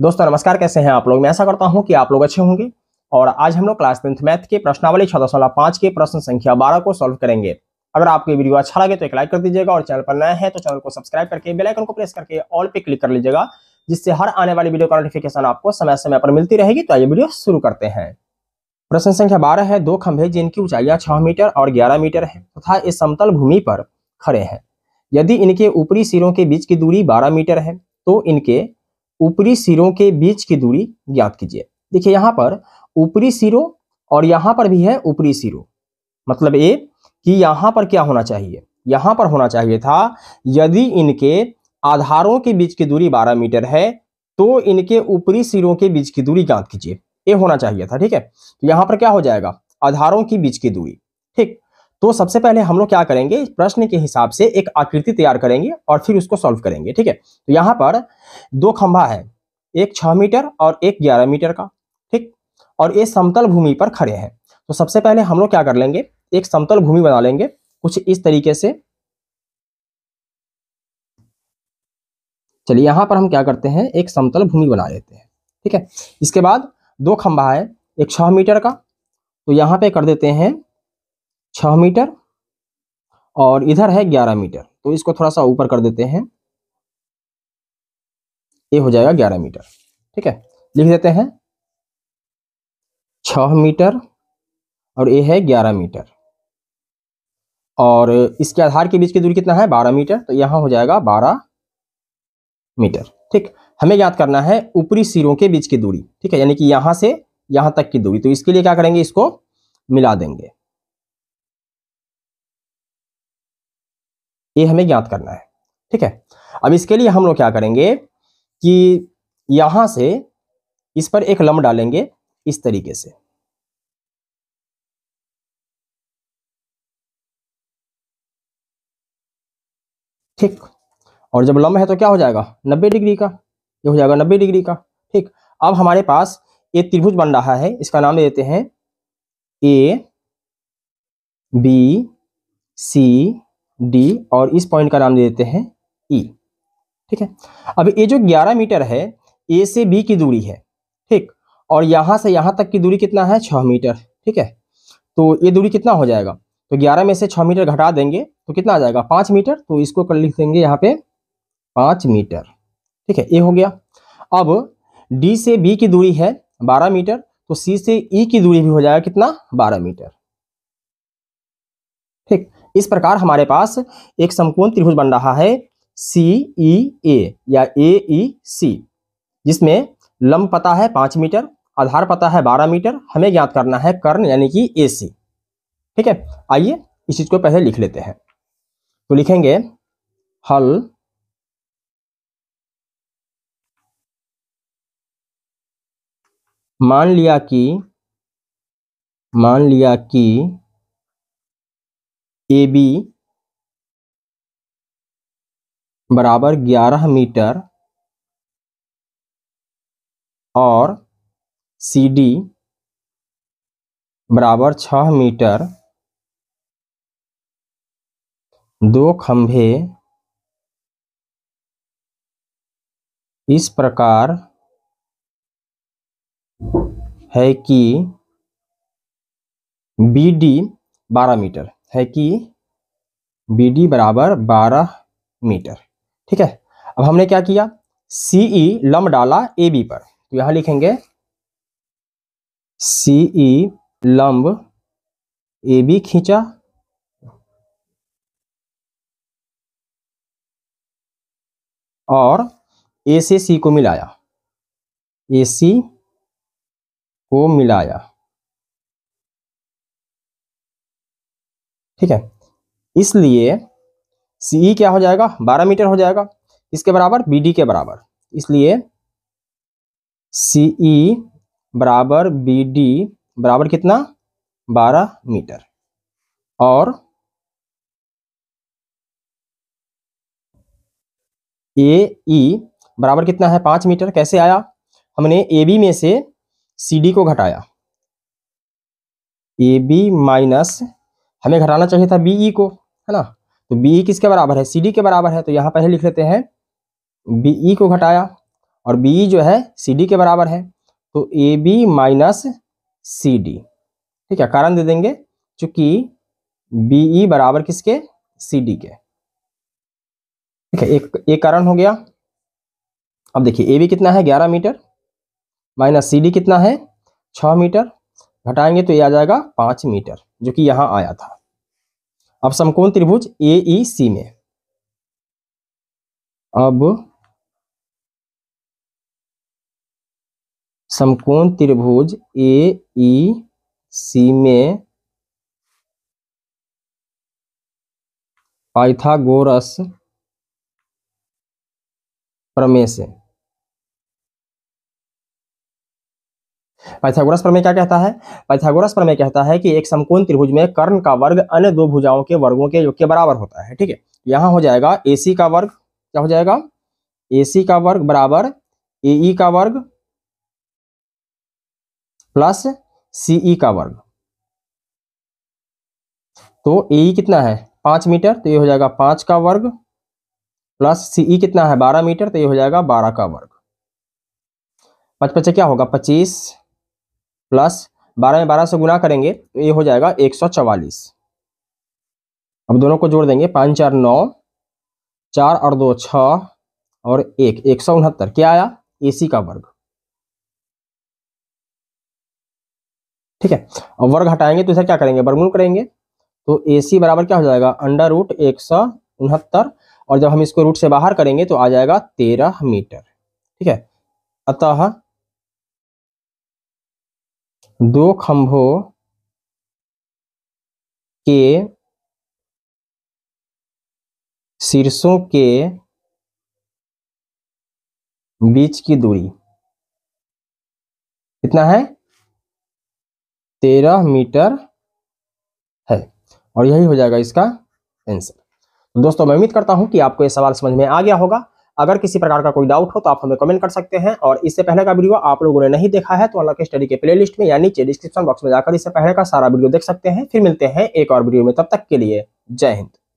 दोस्तों नमस्कार कैसे हैं आप लोग मैं ऐसा करता हूं कि आप लोग अच्छे होंगे और आज हम लोग क्लास टेंथ मैथ के प्रश्नावली छः दशमलव पाँच के प्रश्न संख्या बारह को सॉल्व करेंगे अगर आपको वीडियो अच्छा लगे तो एक लाइक कर दीजिएगा और चैनल पर नया है तो चैनल को सब्सक्राइब करके बेलाइकन को प्रेस करके ऑल पे क्लिक कर लीजिएगा जिससे हर आने वाली वीडियो का नोटिफिकेशन आपको समय समय पर मिलती रहेगी तो आइए वीडियो शुरू करते हैं प्रश्न संख्या बारह है दो खंभे जिनकी ऊंचाइयाँ छह मीटर और ग्यारह मीटर है तथा इस समतल भूमि पर खड़े हैं यदि इनके ऊपरी सिरों के बीच की दूरी बारह मीटर है तो इनके ऊपरी सिरों के बीच की दूरी ज्ञात कीजिए देखिए यहाँ पर ऊपरी सिरों और यहां पर भी है ऊपरी सिरों मतलब ये कि यहां पर क्या होना चाहिए यहां पर होना चाहिए था यदि इनके आधारों के बीच की दूरी 12 मीटर है तो इनके ऊपरी सिरों के बीच की दूरी ज्ञात कीजिए ये होना चाहिए था ठीक है तो यहां पर क्या हो जाएगा आधारों की बीच की दूरी ठीक तो सबसे पहले हम लोग क्या करेंगे प्रश्न के हिसाब से एक आकृति तैयार करेंगे और फिर उसको सॉल्व करेंगे ठीक है तो यहाँ पर दो खंभा है एक छः मीटर और एक ग्यारह मीटर का ठीक और ये समतल भूमि पर खड़े हैं तो सबसे पहले हम लोग क्या कर लेंगे एक समतल भूमि बना लेंगे कुछ इस तरीके से चलिए यहाँ पर हम क्या करते हैं एक समतल भूमि बना लेते हैं ठीक है इसके बाद दो खंभा है एक छः मीटर का तो यहाँ पे कर देते हैं छः मीटर और इधर है ग्यारह मीटर तो इसको थोड़ा सा ऊपर कर देते हैं ये हो जाएगा ग्यारह मीटर ठीक है लिख देते हैं छह मीटर और ये है ग्यारह मीटर और इसके आधार के बीच की दूरी कितना है बारह मीटर तो यहाँ हो जाएगा बारह मीटर ठीक हमें याद करना है ऊपरी सिरों के बीच की दूरी ठीक है यानी कि यहाँ से यहाँ तक की दूरी तो इसके लिए क्या करेंगे इसको मिला देंगे ये हमें ज्ञात करना है ठीक है अब इसके लिए हम लोग क्या करेंगे कि यहां से इस पर एक लम डालेंगे इस तरीके से ठीक और जब लम है तो क्या हो जाएगा नब्बे डिग्री का ये हो जाएगा नब्बे डिग्री का ठीक अब हमारे पास ये त्रिभुज बन रहा है इसका नाम दे देते हैं ए बी सी डी और इस पॉइंट का नाम दे देते हैं ई e. ठीक है अब ये जो ग्यारह मीटर है ए से बी की दूरी है ठीक और यहाँ से यहाँ तक की दूरी कितना है छः मीटर ठीक है तो ये दूरी कितना हो जाएगा तो ग्यारह में से छः मीटर घटा देंगे तो कितना आ जाएगा पाँच मीटर तो इसको कर लिख देंगे यहाँ पे पाँच मीटर ठीक है ये हो गया अब डी से बी की दूरी है बारह मीटर तो सी से ई e की दूरी भी हो जाएगा कितना बारह मीटर ठीक इस प्रकार हमारे पास एक समकोण त्रिभुज बन रहा है सी ई ए या ए ई सी जिसमें लंब पता है पांच मीटर आधार पता है बारह मीटर हमें ज्ञात करना है कर्ण यानी कि ए सी ठीक है आइए इस चीज़ को पहले लिख लेते हैं तो लिखेंगे हल मान लिया कि मान लिया कि ए बी बराबर 11 मीटर और सी डी बराबर छः मीटर दो खंभे इस प्रकार है कि बी डी बारह मीटर है कि बी डी बराबर बारह मीटर ठीक है अब हमने क्या किया सीई e लम डाला ए बी पर तो यहां लिखेंगे सीई e लंब ए बी खींचा और ए से सी को मिलाया ए सी को मिलाया ठीक है इसलिए सीई e क्या हो जाएगा बारह मीटर हो जाएगा इसके बराबर बी डी के बराबर इसलिए सी e बराबर बी डी बराबर कितना बारह मीटर और ए ई e बराबर कितना है पांच मीटर कैसे आया हमने ए बी में से सी डी को घटाया ए बी माइनस हमें घटाना चाहिए था बी ई को है ना तो बी किसके बराबर है सी डी के बराबर है तो यहाँ पहले लिख लेते हैं बी e को घटाया और बी e जो है सी डी के बराबर है तो A B minus C D ठीक है कारण दे देंगे चूंकि बी e बराबर किसके सी डी के ठीक है एक एक कारण हो गया अब देखिए ए बी कितना है ग्यारह मीटर माइनस सी डी कितना है छः मीटर घटाएंगे तो ये आ जाएगा पाँच मीटर जो कि यहाँ आया था अब समकोण त्रिभुज ए ई सी में अब समकोण त्रिभुज ए ई सी में पाइथागोरस प्रमेय से पाइथागोरस प्रमेय क्या कहता है पाइथागोरस प्रमेय कहता है कि एक समकोण त्रिभुज में कर्ण का वर्ग अन्य दो भुजाओं के वर्गों के योग के बराबर होता है ठीक है यहाँ हो जाएगा ए का वर्ग क्या हो जाएगा ए का वर्ग बराबर ए e का वर्ग प्लस सीई e का वर्ग तो ए e कितना है पांच मीटर तो ये हो जाएगा पांच का वर्ग प्लस सीई कितना है बारह मीटर तो ये हो जाएगा बारह का वर्ग पच पचे क्या होगा पच्चीस प्लस बारह में बारह से गुना करेंगे तो ये हो जाएगा एक सौ चवालीस अब दोनों को जोड़ देंगे पाँच चार नौ चार और दो छ और एक एक सौ उनहत्तर क्या आया एसी का वर्ग ठीक है और वर्ग हटाएंगे तो इसे क्या करेंगे वर्गमूल करेंगे तो एसी बराबर क्या हो जाएगा अंडर रूट एक सौ उनहत्तर और जब हम इसको रूट से बाहर करेंगे तो आ जाएगा तेरह मीटर ठीक है अतः दो खंभों के शीर्षों के बीच की दूरी कितना है तेरह मीटर है और यही हो जाएगा इसका आंसर तो दोस्तों मैं उम्मीद करता हूं कि आपको यह सवाल समझ में आ गया होगा अगर किसी प्रकार का कोई डाउट हो तो आप हमें कमेंट कर सकते हैं और इससे पहले का वीडियो आप लोगों ने नहीं देखा है तो अलग स्टडी के लिस्ट में या नीचे डिस्क्रिप्शन बॉक्स में जाकर इससे पहले का सारा वीडियो देख सकते हैं फिर मिलते हैं एक और वीडियो में तब तक के लिए जय हिंद